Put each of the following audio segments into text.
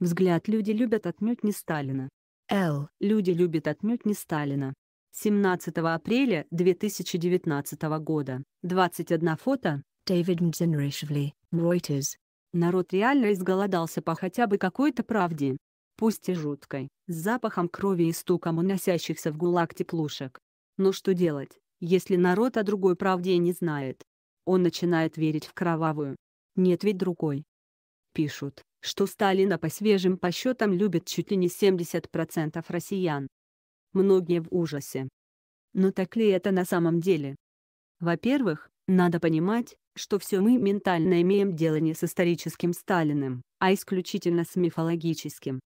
Взгляд люди любят отнюдь не Сталина. Л. Люди любят отнюдь не Сталина. 17 апреля 2019 года. 21 фото. Дэвид Мдзенришвили, Reuters. Народ реально изголодался по хотя бы какой-то правде. Пусть и жуткой, с запахом крови и стуком уносящихся в гулаг теплушек. Но что делать, если народ о другой правде не знает? Он начинает верить в кровавую. Нет ведь другой. Пишут что Сталина по свежим посчетам любят чуть ли не 70% россиян. Многие в ужасе. Но так ли это на самом деле? Во-первых, надо понимать, что все мы ментально имеем дело не с историческим Сталиным, а исключительно с мифологическим.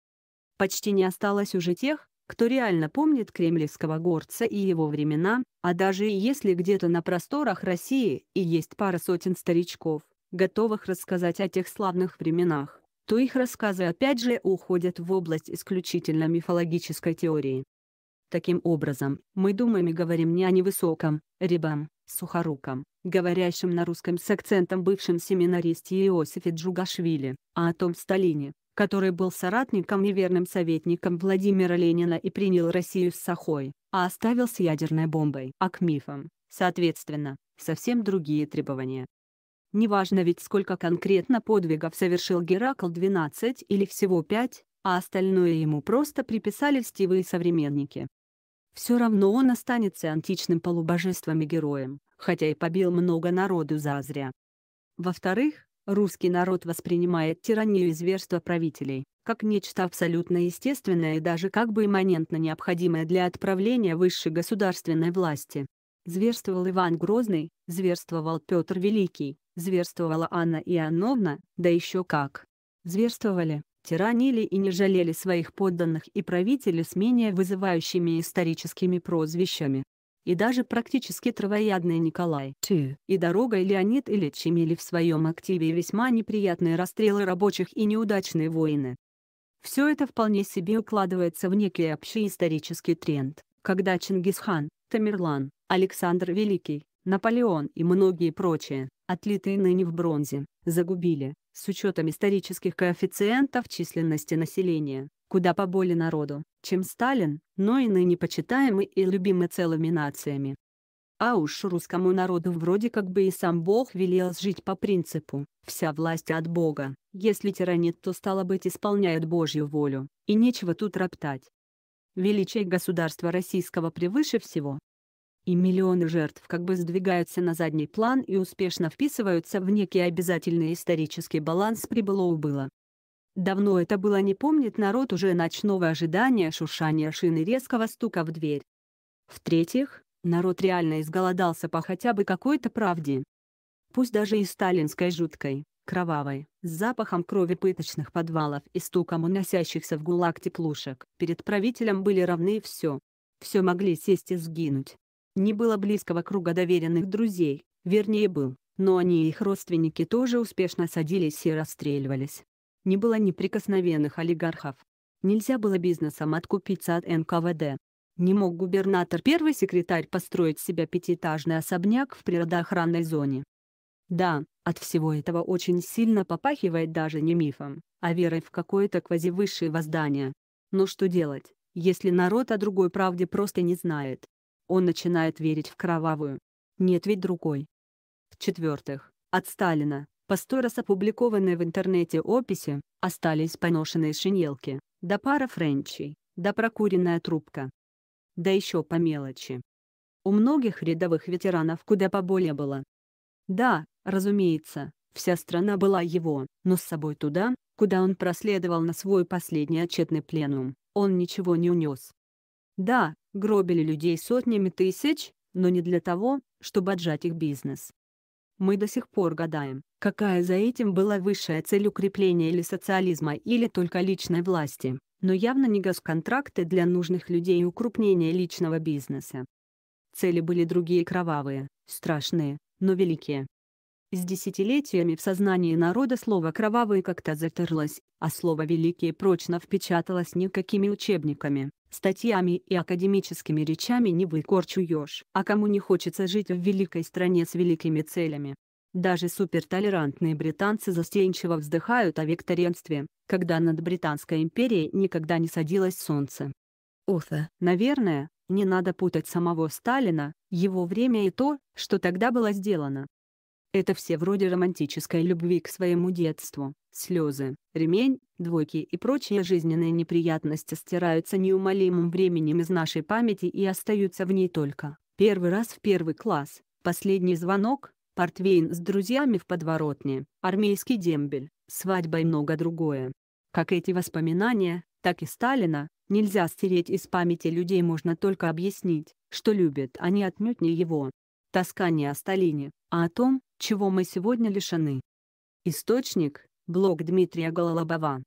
Почти не осталось уже тех, кто реально помнит кремлевского горца и его времена, а даже если где-то на просторах России и есть пара сотен старичков, готовых рассказать о тех славных временах, то их рассказы опять же уходят в область исключительно мифологической теории. Таким образом, мы думаем и говорим не о невысоком, рябом, сухоруком, говорящем на русском с акцентом бывшем семинаристе Иосифе Джугашвили, а о том Сталине, который был соратником и верным советником Владимира Ленина и принял Россию с Сахой, а оставил с ядерной бомбой. А к мифам, соответственно, совсем другие требования. Неважно ведь, сколько конкретно подвигов совершил Геракл 12 или всего 5, а остальное ему просто приписали льстивые современники. Все равно он останется античным полубожеством и героем, хотя и побил много народу зазря. Во-вторых, русский народ воспринимает тиранию и зверство правителей, как нечто абсолютно естественное и даже как бы имманентно необходимое для отправления высшей государственной власти. Зверствовал Иван Грозный, зверствовал Петр Великий, Зверствовала Анна Иоанновна, да еще как. Зверствовали, тиранили и не жалели своих подданных и правителей с менее вызывающими историческими прозвищами. И даже практически травоядный Николай Ты. и дорогой Леонид Ильич имели в своем активе весьма неприятные расстрелы рабочих и неудачные войны. Все это вполне себе укладывается в некий общий исторический тренд, когда Чингисхан, Тамерлан, Александр Великий, Наполеон и многие прочие, отлитые ныне в бронзе, загубили, с учетом исторических коэффициентов численности населения, куда поболее народу, чем Сталин, но и ныне почитаемы и любимы целыми нациями. А уж русскому народу вроде как бы и сам Бог велел жить по принципу «вся власть от Бога», если тиранит, то стало быть исполняют Божью волю, и нечего тут роптать. Величие государства российского превыше всего, и миллионы жертв как бы сдвигаются на задний план и успешно вписываются в некий обязательный исторический баланс прибыло-убыло. Давно это было не помнит народ уже ночного ожидания шуршания шины резкого стука в дверь. В-третьих, народ реально изголодался по хотя бы какой-то правде. Пусть даже и сталинской жуткой, кровавой, с запахом крови пыточных подвалов и стуком уносящихся в гулаг теплушек, перед правителем были равны все. Все могли сесть и сгинуть, не было близкого круга доверенных друзей, вернее был, но они и их родственники тоже успешно садились и расстреливались. Не было неприкосновенных олигархов. Нельзя было бизнесом откупиться от НКВД. Не мог губернатор первый секретарь построить себе пятиэтажный особняк в природоохранной зоне. Да, от всего этого очень сильно попахивает даже не мифом, а верой в какое-то квазивысшее воздание. Но что делать, если народ о другой правде просто не знает? он начинает верить в кровавую. Нет ведь другой. В-четвертых, от Сталина, постой раз опубликованные в интернете описи, остались поношенные шинелки, да пара френчей, да прокуренная трубка. Да еще по мелочи. У многих рядовых ветеранов куда поболее было. Да, разумеется, вся страна была его, но с собой туда, куда он проследовал на свой последний отчетный пленум, он ничего не унес. Да, гробили людей сотнями тысяч, но не для того, чтобы отжать их бизнес. Мы до сих пор гадаем, какая за этим была высшая цель укрепления или социализма или только личной власти, но явно не госконтракты для нужных людей и укрупнение личного бизнеса. Цели были другие кровавые, страшные, но великие. С десятилетиями в сознании народа слово «кровавые» как-то затерлось, а слово «великие» прочно впечаталось никакими учебниками, статьями и академическими речами не выкорчуешь. А кому не хочется жить в великой стране с великими целями? Даже супертолерантные британцы застенчиво вздыхают о векторенстве, когда над Британской империей никогда не садилось солнце. Офа, наверное, не надо путать самого Сталина, его время и то, что тогда было сделано. Это все вроде романтической любви к своему детству. Слезы, ремень, двойки и прочие жизненные неприятности стираются неумолимым временем из нашей памяти и остаются в ней только. Первый раз в первый класс, последний звонок, портвейн с друзьями в подворотне, армейский дембель, свадьба и много другое. Как эти воспоминания, так и Сталина, нельзя стереть из памяти людей можно только объяснить, что любят они отнюдь не его. Тоска не о Сталине, а о том, чего мы сегодня лишены. Источник – блог Дмитрия Гололобова.